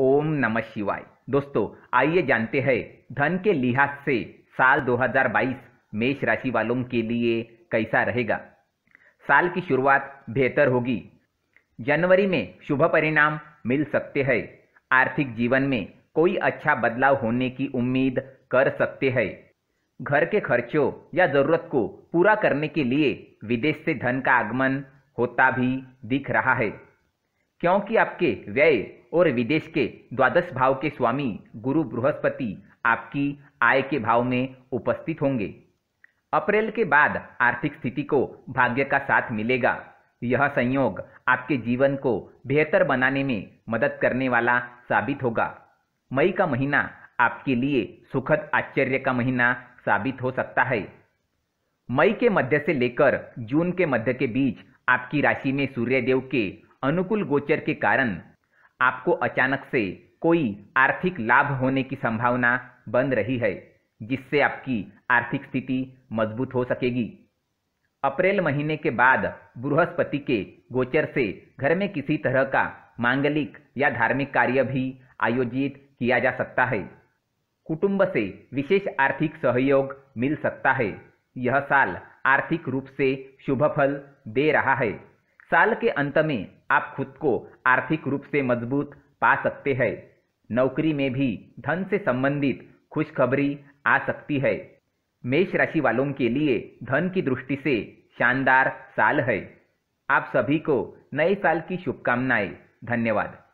ओम नमः शिवाय दोस्तों आइए जानते हैं धन के लिहाज से साल 2022 मेष राशि वालों के लिए कैसा रहेगा साल की शुरुआत बेहतर होगी जनवरी में शुभ परिणाम मिल सकते हैं आर्थिक जीवन में कोई अच्छा बदलाव होने की उम्मीद कर सकते हैं घर के खर्चों या जरूरत को पूरा करने के लिए विदेश से धन का आगमन होता भी दिख रहा है क्योंकि आपके व्यय और विदेश के द्वादश भाव के स्वामी गुरु बृहस्पति आपकी आय के भाव में उपस्थित होंगे अप्रैल के बाद आर्थिक स्थिति को भाग्य का साथ मिलेगा यह संयोग आपके जीवन को बेहतर बनाने में मदद करने वाला साबित होगा मई का महीना आपके लिए सुखद आश्चर्य का महीना साबित हो सकता है मई के मध्य से लेकर जून के मध्य के बीच आपकी राशि में सूर्यदेव के अनुकूल गोचर के कारण आपको अचानक से कोई आर्थिक लाभ होने की संभावना बन रही है जिससे आपकी आर्थिक स्थिति मजबूत हो सकेगी अप्रैल महीने के बाद बृहस्पति के गोचर से घर में किसी तरह का मांगलिक या धार्मिक कार्य भी आयोजित किया जा सकता है कुटुंब से विशेष आर्थिक सहयोग मिल सकता है यह साल आर्थिक रूप से शुभ फल दे रहा है साल के अंत में आप खुद को आर्थिक रूप से मजबूत पा सकते हैं नौकरी में भी धन से संबंधित खुशखबरी आ सकती है मेष राशि वालों के लिए धन की दृष्टि से शानदार साल है आप सभी को नए साल की शुभकामनाएं धन्यवाद